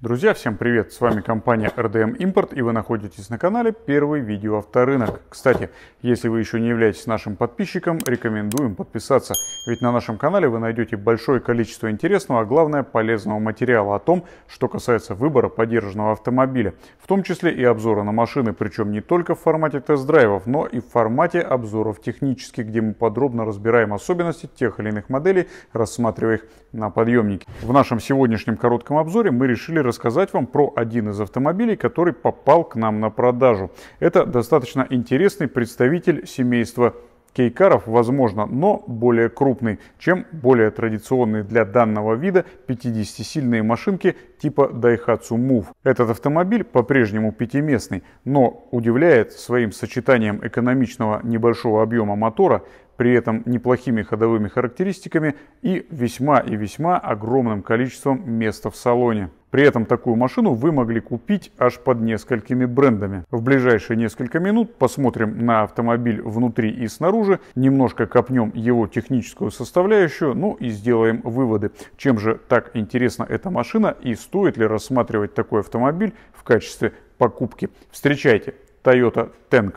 Друзья, всем привет! С вами компания RDM Import и вы находитесь на канале Первый видео авторынок. Кстати, если вы еще не являетесь нашим подписчиком, рекомендуем подписаться, ведь на нашем канале вы найдете большое количество интересного, а главное полезного материала о том, что касается выбора поддержанного автомобиля, в том числе и обзора на машины, причем не только в формате тест-драйвов, но и в формате обзоров технических, где мы подробно разбираем особенности тех или иных моделей, рассматривая их на подъемнике. В нашем сегодняшнем коротком обзоре мы решили рассказать вам про один из автомобилей, который попал к нам на продажу. Это достаточно интересный представитель семейства Кейкаров, возможно, но более крупный, чем более традиционные для данного вида 50-сильные машинки типа Daihatsu Move. Этот автомобиль по-прежнему пятиместный, но удивляет своим сочетанием экономичного небольшого объема мотора, при этом неплохими ходовыми характеристиками и весьма и весьма огромным количеством места в салоне. При этом такую машину вы могли купить аж под несколькими брендами. В ближайшие несколько минут посмотрим на автомобиль внутри и снаружи, немножко копнем его техническую составляющую, ну и сделаем выводы, чем же так интересна эта машина и стоит ли рассматривать такой автомобиль в качестве покупки. Встречайте, Toyota Tank.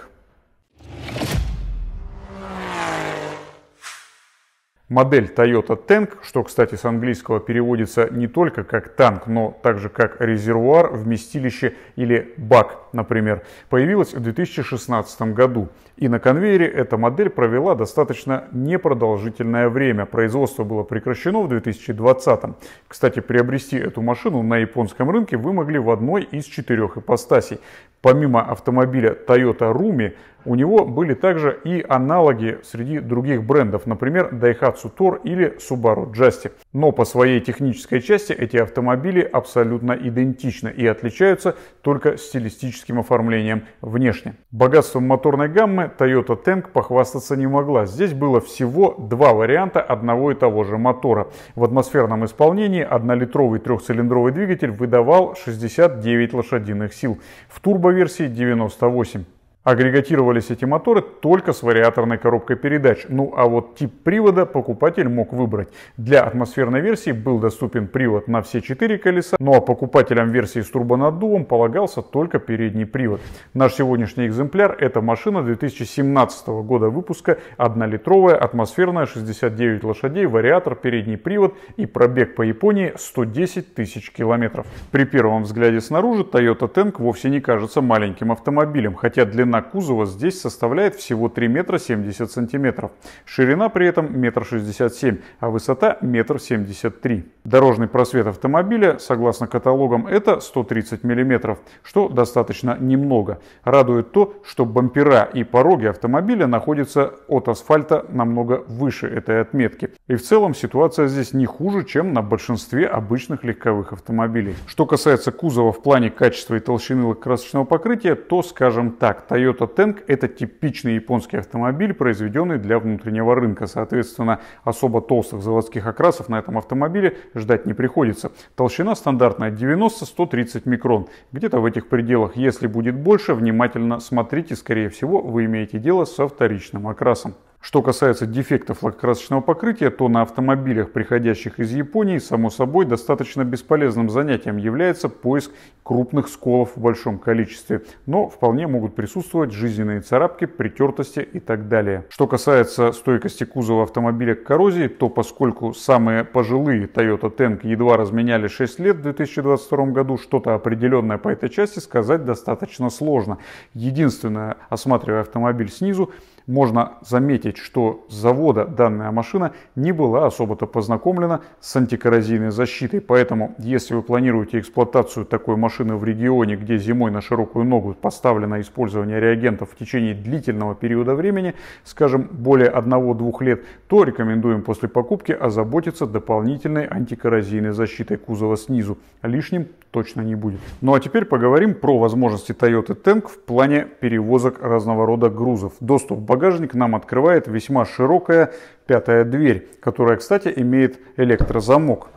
Модель Toyota Tank, что, кстати, с английского переводится не только как танк, но также как резервуар, вместилище или бак, например, появилась в 2016 году. И на конвейере эта модель провела достаточно непродолжительное время. Производство было прекращено в 2020. Кстати, приобрести эту машину на японском рынке вы могли в одной из четырех ипостасей. Помимо автомобиля Toyota Rumi, у него были также и аналоги среди других брендов, например, Daihatsu Tor или Subaru Justic. Но по своей технической части эти автомобили абсолютно идентичны и отличаются только стилистическим оформлением внешне. Богатством моторной гаммы Toyota Tank похвастаться не могла. Здесь было всего два варианта одного и того же мотора. В атмосферном исполнении Однолитровый трехцилиндровый двигатель выдавал 69 лошадиных сил, в турбоверсии 98. Агрегатировались эти моторы только с вариаторной коробкой передач. Ну а вот тип привода покупатель мог выбрать. Для атмосферной версии был доступен привод на все четыре колеса, ну а покупателям версии с турбонаддувом полагался только передний привод. Наш сегодняшний экземпляр – это машина 2017 года выпуска, 1-литровая, атмосферная, 69 лошадей, вариатор, передний привод и пробег по Японии 110 тысяч километров. При первом взгляде снаружи Toyota Tank вовсе не кажется маленьким автомобилем, хотя длина Длина кузова здесь составляет всего 3 метра 70 сантиметров. Ширина при этом метр шестьдесят семь, а высота метр семьдесят три. Дорожный просвет автомобиля, согласно каталогам, это 130 миллиметров, что достаточно немного. Радует то, что бампера и пороги автомобиля находятся от асфальта намного выше этой отметки. И в целом ситуация здесь не хуже, чем на большинстве обычных легковых автомобилей. Что касается кузова в плане качества и толщины лакокрасочного покрытия, то, скажем так, Toyota Toyota Tank – это типичный японский автомобиль, произведенный для внутреннего рынка. Соответственно, особо толстых заводских окрасов на этом автомобиле ждать не приходится. Толщина стандартная 90-130 микрон. Где-то в этих пределах, если будет больше, внимательно смотрите, скорее всего, вы имеете дело со вторичным окрасом. Что касается дефектов лакокрасочного покрытия, то на автомобилях, приходящих из Японии, само собой, достаточно бесполезным занятием является поиск крупных сколов в большом количестве, но вполне могут присутствовать жизненные царапки, притертости и так далее. Что касается стойкости кузова автомобиля к коррозии, то поскольку самые пожилые Toyota Tank едва разменяли 6 лет в 2022 году, что-то определенное по этой части сказать достаточно сложно. Единственное, осматривая автомобиль снизу, можно заметить, что с завода данная машина не была особо-то познакомлена с антикоррозийной защитой, поэтому если вы планируете эксплуатацию такой машины в регионе, где зимой на широкую ногу поставлено использование реагентов в течение длительного периода времени, скажем, более 1-2 лет, то рекомендуем после покупки озаботиться дополнительной антикоррозийной защитой кузова снизу. Лишним точно не будет. Ну а теперь поговорим про возможности Toyota Tank в плане перевозок разного рода грузов. Доступ в багажник нам открывает весьма широкая пятая дверь, которая, кстати, имеет электрозамок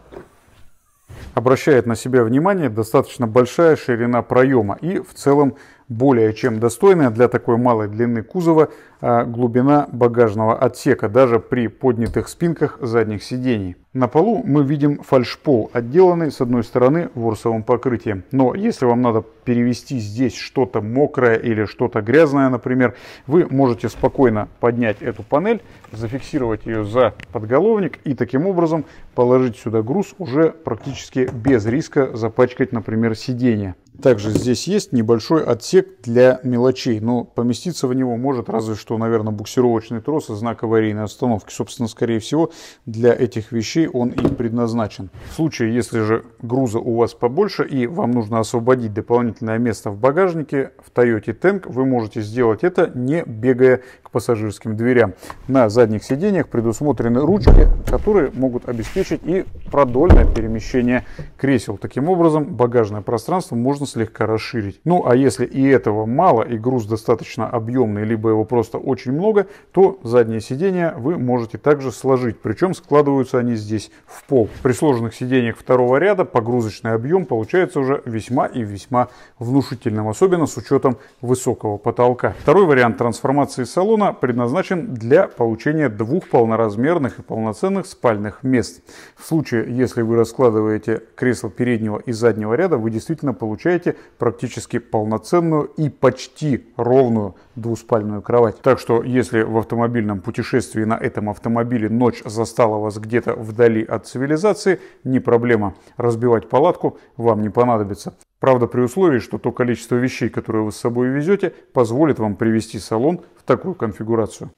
обращает на себя внимание достаточно большая ширина проема и в целом более чем достойная для такой малой длины кузова а глубина багажного отсека, даже при поднятых спинках задних сидений. На полу мы видим фальшпол, отделанный с одной стороны ворсовым покрытием. Но если вам надо перевести здесь что-то мокрое или что-то грязное, например, вы можете спокойно поднять эту панель, зафиксировать ее за подголовник и таким образом положить сюда груз уже практически без риска запачкать, например, сиденье. Также здесь есть небольшой отсек для мелочей, но ну, поместиться в него может разве что, наверное, буксировочный трос и знак аварийной остановки. Собственно, скорее всего, для этих вещей он и предназначен. В случае, если же груза у вас побольше и вам нужно освободить дополнительное место в багажнике, в Toyota Tank вы можете сделать это, не бегая пассажирским дверям. На задних сиденьях предусмотрены ручки, которые могут обеспечить и продольное перемещение кресел. Таким образом, багажное пространство можно слегка расширить. Ну а если и этого мало, и груз достаточно объемный, либо его просто очень много, то задние сиденья вы можете также сложить. Причем складываются они здесь в пол. При сложенных сиденьях второго ряда погрузочный объем получается уже весьма и весьма внушительным, особенно с учетом высокого потолка. Второй вариант трансформации салона дома предназначен для получения двух полноразмерных и полноценных спальных мест. В случае, если вы раскладываете кресло переднего и заднего ряда, вы действительно получаете практически полноценную и почти ровную двуспальную кровать. Так что, если в автомобильном путешествии на этом автомобиле ночь застала вас где-то вдали от цивилизации, не проблема. Разбивать палатку вам не понадобится. Правда, при условии, что то количество вещей, которые вы с собой везете, позволит вам привести салон в такую конфигурацию.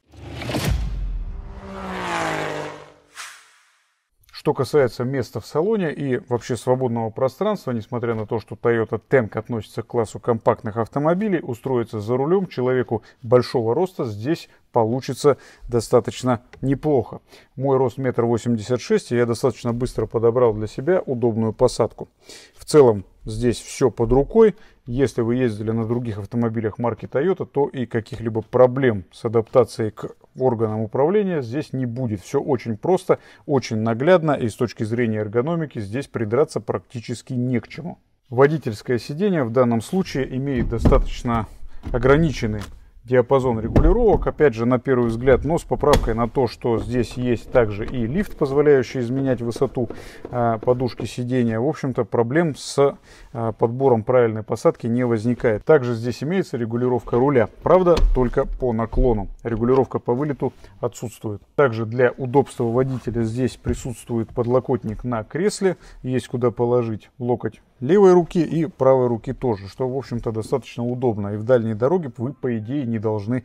Что касается места в салоне и вообще свободного пространства, несмотря на то, что Toyota Tank относится к классу компактных автомобилей, устроиться за рулем человеку большого роста здесь получится достаточно неплохо. Мой рост метр восемьдесят шесть, и я достаточно быстро подобрал для себя удобную посадку. В целом Здесь все под рукой. Если вы ездили на других автомобилях марки Toyota, то и каких-либо проблем с адаптацией к органам управления здесь не будет. Все очень просто, очень наглядно и с точки зрения эргономики здесь придраться практически не к чему. Водительское сиденье в данном случае имеет достаточно ограниченный диапазон регулировок. Опять же, на первый взгляд, но с поправкой на то, что здесь есть также и лифт, позволяющий изменять высоту а, подушки сидения. В общем-то, проблем с а, подбором правильной посадки не возникает. Также здесь имеется регулировка руля. Правда, только по наклону. Регулировка по вылету отсутствует. Также для удобства водителя здесь присутствует подлокотник на кресле. Есть куда положить локоть левой руки и правой руки тоже, что, в общем-то, достаточно удобно. И в дальней дороге вы, по идее, не должны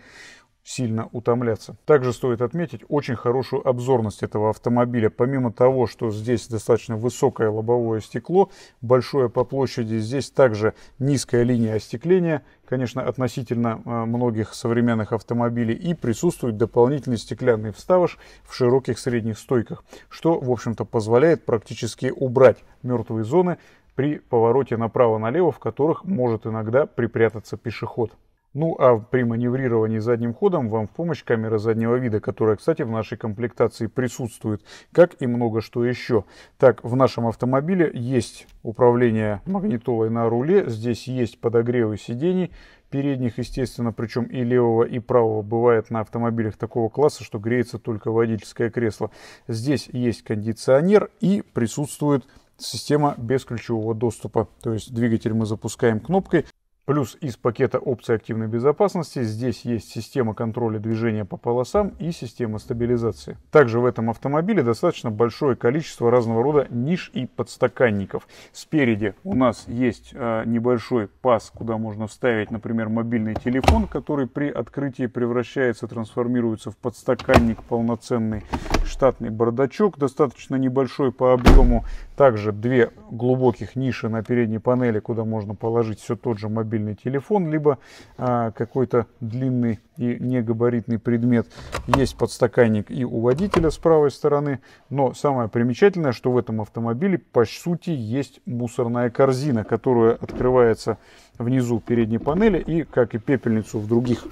сильно утомляться. Также стоит отметить очень хорошую обзорность этого автомобиля. Помимо того, что здесь достаточно высокое лобовое стекло, большое по площади, здесь также низкая линия остекления, конечно, относительно э, многих современных автомобилей, и присутствует дополнительный стеклянный вставыш в широких средних стойках, что, в общем-то, позволяет практически убрать мертвые зоны при повороте направо-налево, в которых может иногда припрятаться пешеход. Ну а при маневрировании задним ходом вам в помощь камера заднего вида, которая, кстати, в нашей комплектации присутствует, как и много что еще. Так, в нашем автомобиле есть управление магнитолой на руле, здесь есть подогревы сидений, передних, естественно, причем и левого, и правого, бывает на автомобилях такого класса, что греется только водительское кресло. Здесь есть кондиционер и присутствует система без ключевого доступа. То есть двигатель мы запускаем кнопкой, Плюс из пакета опций активной безопасности здесь есть система контроля движения по полосам и система стабилизации. Также в этом автомобиле достаточно большое количество разного рода ниш и подстаканников. Спереди у нас есть э, небольшой паз, куда можно вставить, например, мобильный телефон, который при открытии превращается, трансформируется в подстаканник полноценный штатный бардачок, достаточно небольшой по объему. Также две глубоких ниши на передней панели, куда можно положить все тот же мобильный мобильный телефон, либо а, какой-то длинный и негабаритный предмет. Есть подстаканник и у водителя с правой стороны, но самое примечательное, что в этом автомобиле по сути есть мусорная корзина, которая открывается внизу передней панели и, как и пепельницу в других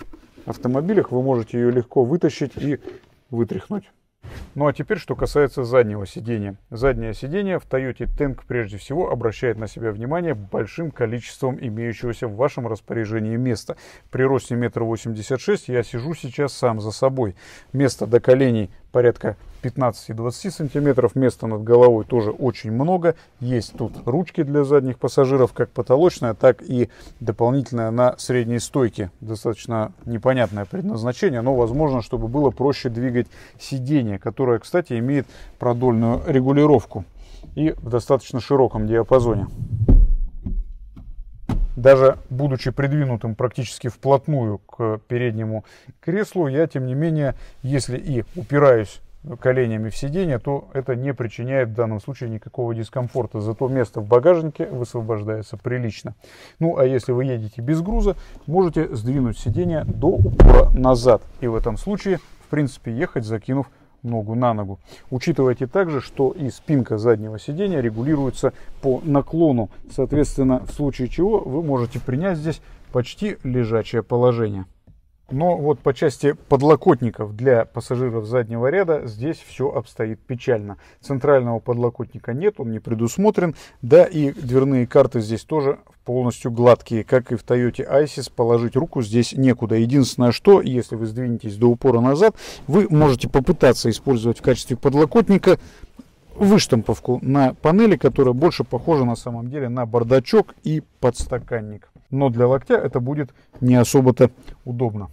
автомобилях, вы можете ее легко вытащить и вытряхнуть. Ну а теперь, что касается заднего сидения. Заднее сидение в Toyota Tank прежде всего обращает на себя внимание большим количеством имеющегося в вашем распоряжении места. При росте метр восемьдесят шесть я сижу сейчас сам за собой. Место до коленей порядка 15-20 сантиметров. Места над головой тоже очень много. Есть тут ручки для задних пассажиров, как потолочная, так и дополнительная на средней стойке. Достаточно непонятное предназначение, но возможно, чтобы было проще двигать сиденье, которое, кстати, имеет продольную регулировку и в достаточно широком диапазоне даже будучи придвинутым практически вплотную к переднему креслу, я, тем не менее, если и упираюсь коленями в сиденье, то это не причиняет в данном случае никакого дискомфорта. Зато место в багажнике высвобождается прилично. Ну а если вы едете без груза, можете сдвинуть сиденье до упора назад. И в этом случае, в принципе, ехать закинув ногу на ногу. Учитывайте также, что и спинка заднего сидения регулируется по наклону. Соответственно, в случае чего вы можете принять здесь почти лежачее положение. Но вот по части подлокотников для пассажиров заднего ряда здесь все обстоит печально. Центрального подлокотника нет, он не предусмотрен. Да и дверные карты здесь тоже полностью гладкие, как и в Toyota Isis, положить руку здесь некуда. Единственное, что, если вы сдвинетесь до упора назад, вы можете попытаться использовать в качестве подлокотника выштамповку на панели, которая больше похожа на самом деле на бардачок и подстаканник. Но для локтя это будет не особо-то удобно.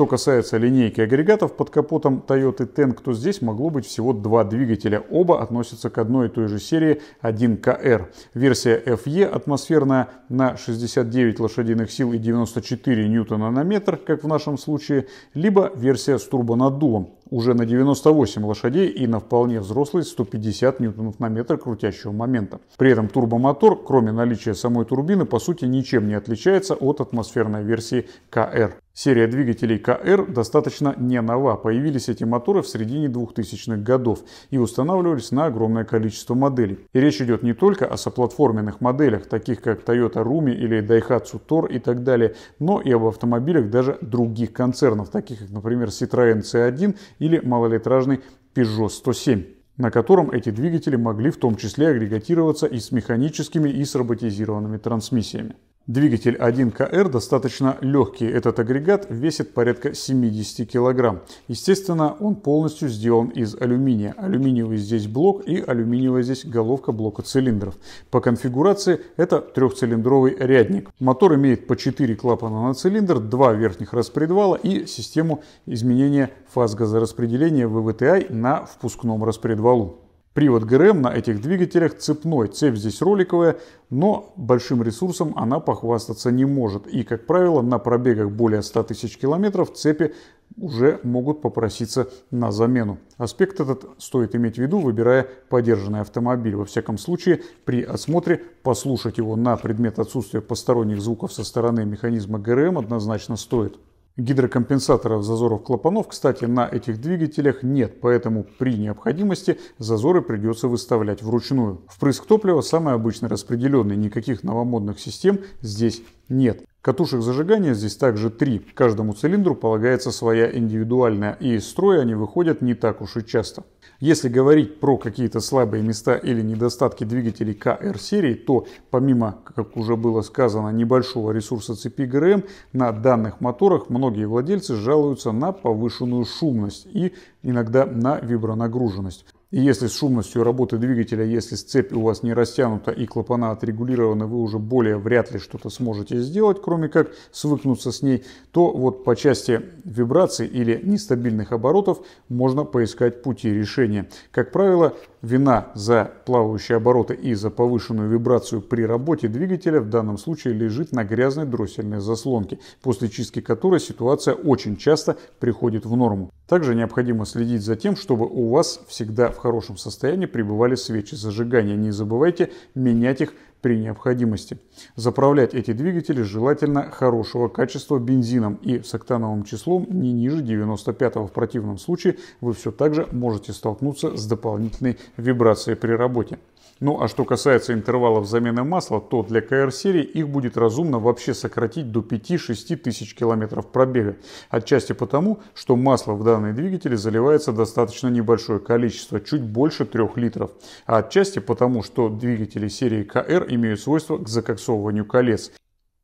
Что касается линейки агрегатов под капотом Toyota Tank, то здесь могло быть всего два двигателя. Оба относятся к одной и той же серии 1KR. Версия FE атмосферная на 69 лошадиных сил и 94 ньютона на метр, как в нашем случае, либо версия с турбонаддувом уже на 98 лошадей и на вполне взрослый 150 ньютонов на метр крутящего момента. При этом турбомотор, кроме наличия самой турбины, по сути ничем не отличается от атмосферной версии КР. Серия двигателей КР достаточно не нова. Появились эти моторы в середине 2000-х годов и устанавливались на огромное количество моделей. И речь идет не только о соплатформенных моделях, таких как Toyota Rumi или Daihatsu Tor и так далее, но и об автомобилях даже других концернов, таких как, например, Citroën C1 или малолитражный Peugeot 107 на котором эти двигатели могли в том числе агрегатироваться и с механическими, и с роботизированными трансмиссиями. Двигатель 1КР достаточно легкий. Этот агрегат весит порядка 70 кг. Естественно, он полностью сделан из алюминия. Алюминиевый здесь блок и алюминиевая здесь головка блока цилиндров. По конфигурации это трехцилиндровый рядник. Мотор имеет по 4 клапана на цилиндр, 2 верхних распредвала и систему изменения фаз газораспределения ВВТИ на впускном распредвалу. Привод ГРМ на этих двигателях цепной, цепь здесь роликовая, но большим ресурсом она похвастаться не может. И, как правило, на пробегах более 100 тысяч километров цепи уже могут попроситься на замену. Аспект этот стоит иметь в виду, выбирая подержанный автомобиль. Во всяком случае, при осмотре послушать его на предмет отсутствия посторонних звуков со стороны механизма ГРМ однозначно стоит. Гидрокомпенсаторов зазоров клапанов, кстати, на этих двигателях нет, поэтому при необходимости зазоры придется выставлять вручную. Впрыск топлива самый обычный распределенный, никаких новомодных систем здесь нет. Катушек зажигания здесь также три. Каждому цилиндру полагается своя индивидуальная, и из строя они выходят не так уж и часто. Если говорить про какие-то слабые места или недостатки двигателей КР-серии, то помимо, как уже было сказано, небольшого ресурса цепи ГРМ, на данных моторах многие владельцы жалуются на повышенную шумность и иногда на вибронагруженность. И если с шумностью работы двигателя, если цепь у вас не растянута и клапана отрегулированы, вы уже более вряд ли что-то сможете сделать, кроме как свыкнуться с ней, то вот по части вибраций или нестабильных оборотов можно поискать пути решения. Как правило, вина за плавающие обороты и за повышенную вибрацию при работе двигателя в данном случае лежит на грязной дроссельной заслонке, после чистки которой ситуация очень часто приходит в норму. Также необходимо следить за тем, чтобы у вас всегда в хорошем состоянии пребывали свечи зажигания. Не забывайте менять их при необходимости. Заправлять эти двигатели желательно хорошего качества бензином и с октановым числом не ниже 95 в противном случае вы все так же можете столкнуться с дополнительной вибрацией при работе. Ну а что касается интервалов замены масла, то для КР-серии их будет разумно вообще сократить до 5-6 тысяч километров пробега. Отчасти потому, что масло в данные двигатели заливается достаточно небольшое количество, чуть больше 3 литров. А отчасти потому, что двигатели серии КР имеют свойство к закоксовыванию колес.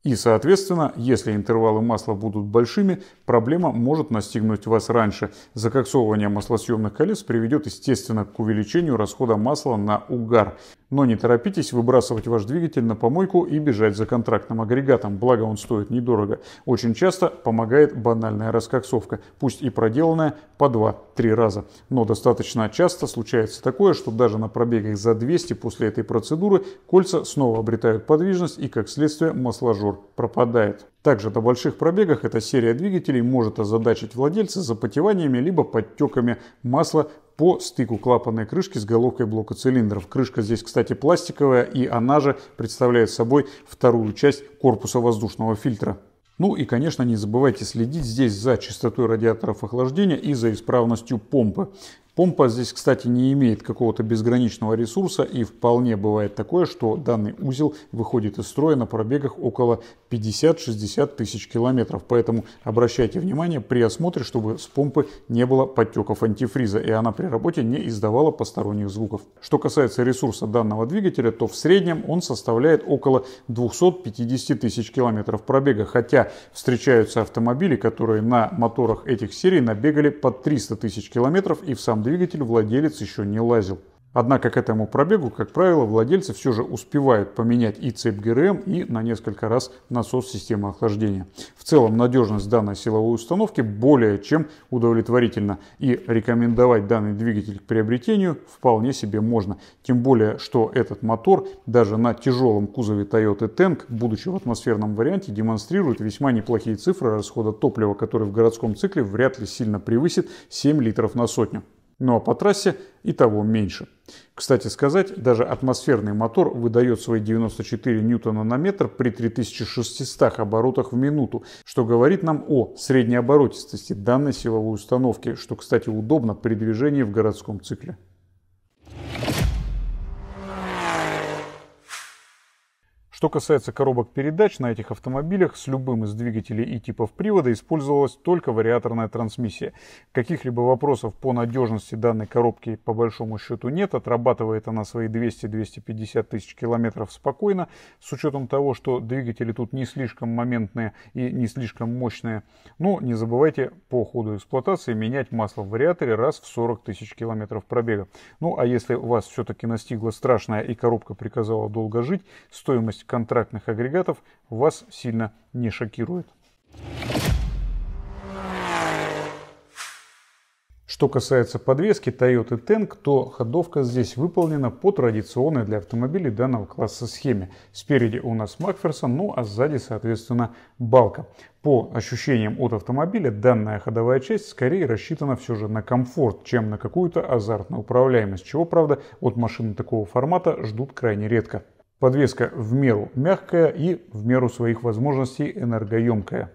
И, соответственно, если интервалы масла будут большими, проблема может настигнуть вас раньше. Закоксовывание маслосъемных колец приведет, естественно, к увеличению расхода масла на угар. Но не торопитесь выбрасывать ваш двигатель на помойку и бежать за контрактным агрегатом, благо он стоит недорого. Очень часто помогает банальная раскоксовка, пусть и проделанная по два три раза. Но достаточно часто случается такое, что даже на пробегах за 200 после этой процедуры кольца снова обретают подвижность и, как следствие, масложор пропадает. Также на больших пробегах эта серия двигателей может озадачить владельца запотеваниями либо подтеками масла по стыку клапанной крышки с головкой блока цилиндров. Крышка здесь, кстати, пластиковая, и она же представляет собой вторую часть корпуса воздушного фильтра. Ну и, конечно, не забывайте следить здесь за частотой радиаторов охлаждения и за исправностью помпы. Помпа здесь, кстати, не имеет какого-то безграничного ресурса и вполне бывает такое, что данный узел выходит из строя на пробегах около 50-60 тысяч километров. Поэтому обращайте внимание при осмотре, чтобы с помпы не было подтеков антифриза и она при работе не издавала посторонних звуков. Что касается ресурса данного двигателя, то в среднем он составляет около 250 тысяч километров пробега, хотя встречаются автомобили, которые на моторах этих серий набегали под 300 тысяч километров и в сам двигатель владелец еще не лазил. Однако к этому пробегу, как правило, владельцы все же успевают поменять и цепь ГРМ, и на несколько раз насос системы охлаждения. В целом надежность данной силовой установки более чем удовлетворительна, и рекомендовать данный двигатель к приобретению вполне себе можно. Тем более, что этот мотор даже на тяжелом кузове Toyota Tank, будучи в атмосферном варианте, демонстрирует весьма неплохие цифры расхода топлива, который в городском цикле вряд ли сильно превысит 7 литров на сотню ну а по трассе и того меньше. Кстати сказать, даже атмосферный мотор выдает свои 94 ньютона на метр при 3600 оборотах в минуту, что говорит нам о средней оборотистости данной силовой установки, что, кстати, удобно при движении в городском цикле. Что касается коробок передач, на этих автомобилях с любым из двигателей и типов привода использовалась только вариаторная трансмиссия. Каких-либо вопросов по надежности данной коробки по большому счету нет. Отрабатывает она свои 200-250 тысяч километров спокойно, с учетом того, что двигатели тут не слишком моментные и не слишком мощные. Но не забывайте по ходу эксплуатации менять масло в вариаторе раз в 40 тысяч километров пробега. Ну а если вас все-таки настигла страшная и коробка приказала долго жить, стоимость контрактных агрегатов вас сильно не шокирует. Что касается подвески Toyota Tank, то ходовка здесь выполнена по традиционной для автомобилей данного класса схеме. Спереди у нас Макферсон, ну а сзади, соответственно, балка. По ощущениям от автомобиля, данная ходовая часть скорее рассчитана все же на комфорт, чем на какую-то азартную управляемость, чего, правда, от машины такого формата ждут крайне редко. Подвеска в меру мягкая и в меру своих возможностей энергоемкая.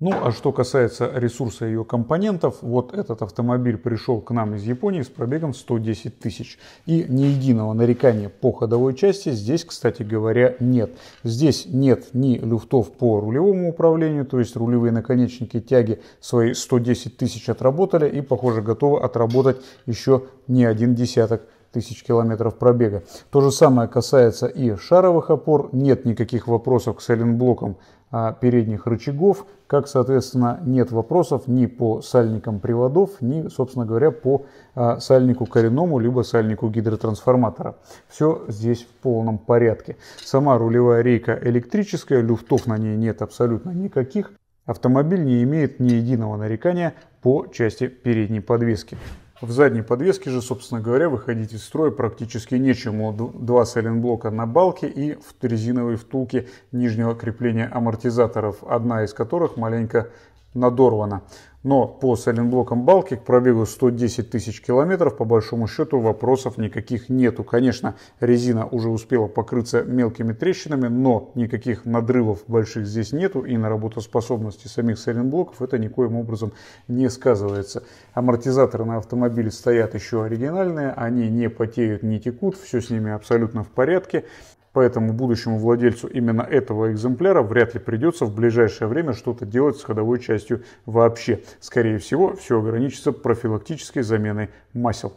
Ну а что касается ресурса ее компонентов, вот этот автомобиль пришел к нам из Японии с пробегом 110 тысяч. И ни единого нарекания по ходовой части здесь, кстати говоря, нет. Здесь нет ни люфтов по рулевому управлению, то есть рулевые наконечники тяги свои 110 тысяч отработали и, похоже, готовы отработать еще не один десяток тысяч километров пробега. То же самое касается и шаровых опор. Нет никаких вопросов к сайлентблокам а, передних рычагов, как, соответственно, нет вопросов ни по сальникам приводов, ни, собственно говоря, по а, сальнику коренному, либо сальнику гидротрансформатора. Все здесь в полном порядке. Сама рулевая рейка электрическая, люфтов на ней нет абсолютно никаких. Автомобиль не имеет ни единого нарекания по части передней подвески. В задней подвеске же, собственно говоря, выходить из строя практически нечему. Два сайлентблока на балке и в резиновой втулке нижнего крепления амортизаторов, одна из которых маленько надорвана. Но по сайлентблокам Балки к пробегу 110 тысяч километров по большому счету вопросов никаких нету. Конечно, резина уже успела покрыться мелкими трещинами, но никаких надрывов больших здесь нету и на работоспособности самих сайлентблоков это никоим образом не сказывается. Амортизаторы на автомобиле стоят еще оригинальные, они не потеют, не текут, все с ними абсолютно в порядке. Поэтому будущему владельцу именно этого экземпляра вряд ли придется в ближайшее время что-то делать с ходовой частью вообще. Скорее всего, все ограничится профилактической заменой масел.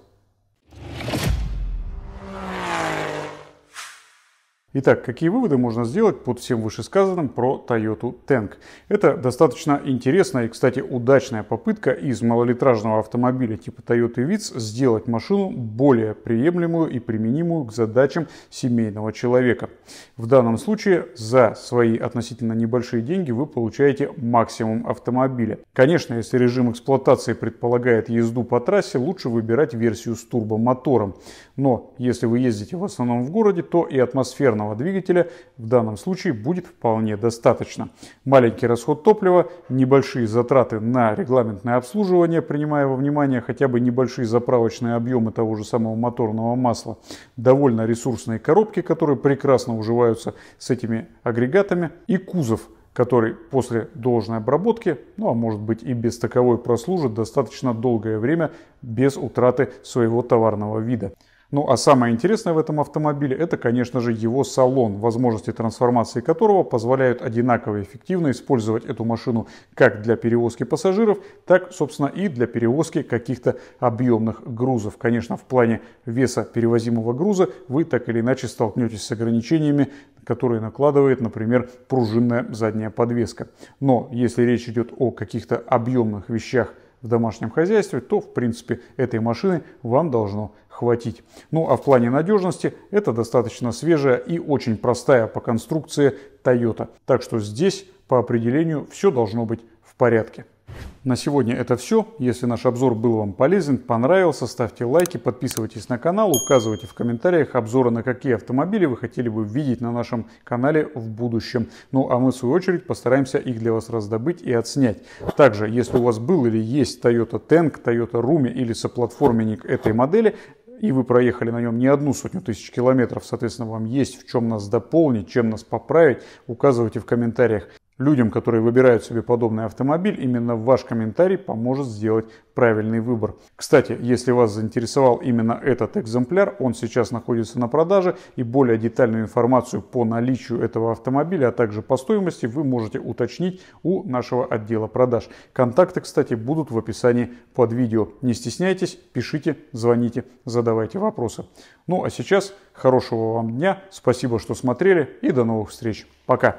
Итак, какие выводы можно сделать под всем вышесказанным про Toyota Tank? Это достаточно интересная и, кстати, удачная попытка из малолитражного автомобиля типа Toyota Vitz сделать машину более приемлемую и применимую к задачам семейного человека. В данном случае за свои относительно небольшие деньги вы получаете максимум автомобиля. Конечно, если режим эксплуатации предполагает езду по трассе, лучше выбирать версию с турбомотором. Но если вы ездите в основном в городе, то и атмосферно атомного двигателя в данном случае будет вполне достаточно. Маленький расход топлива, небольшие затраты на регламентное обслуживание, принимая во внимание хотя бы небольшие заправочные объемы того же самого моторного масла, довольно ресурсные коробки, которые прекрасно уживаются с этими агрегатами и кузов, который после должной обработки, ну а может быть и без таковой прослужит достаточно долгое время без утраты своего товарного вида. Ну а самое интересное в этом автомобиле это, конечно же, его салон, возможности трансформации которого позволяют одинаково эффективно использовать эту машину как для перевозки пассажиров, так, собственно, и для перевозки каких-то объемных грузов. Конечно, в плане веса перевозимого груза вы так или иначе столкнетесь с ограничениями, которые накладывает, например, пружинная задняя подвеска. Но если речь идет о каких-то объемных вещах, в домашнем хозяйстве, то в принципе этой машины вам должно хватить. Ну а в плане надежности это достаточно свежая и очень простая по конструкции Toyota. Так что здесь по определению все должно быть в порядке. На сегодня это все. Если наш обзор был вам полезен, понравился, ставьте лайки, подписывайтесь на канал, указывайте в комментариях обзоры на какие автомобили вы хотели бы видеть на нашем канале в будущем. Ну а мы в свою очередь постараемся их для вас раздобыть и отснять. Также, если у вас был или есть Toyota Tank, Toyota Rumi или соплатформенник этой модели, и вы проехали на нем не одну сотню тысяч километров, соответственно, вам есть в чем нас дополнить, чем нас поправить, указывайте в комментариях. Людям, которые выбирают себе подобный автомобиль, именно ваш комментарий поможет сделать правильный выбор. Кстати, если вас заинтересовал именно этот экземпляр, он сейчас находится на продаже и более детальную информацию по наличию этого автомобиля, а также по стоимости вы можете уточнить у нашего отдела продаж. Контакты, кстати, будут в описании под видео. Не стесняйтесь, пишите, звоните, задавайте вопросы. Ну а сейчас хорошего вам дня, спасибо, что смотрели и до новых встреч. Пока!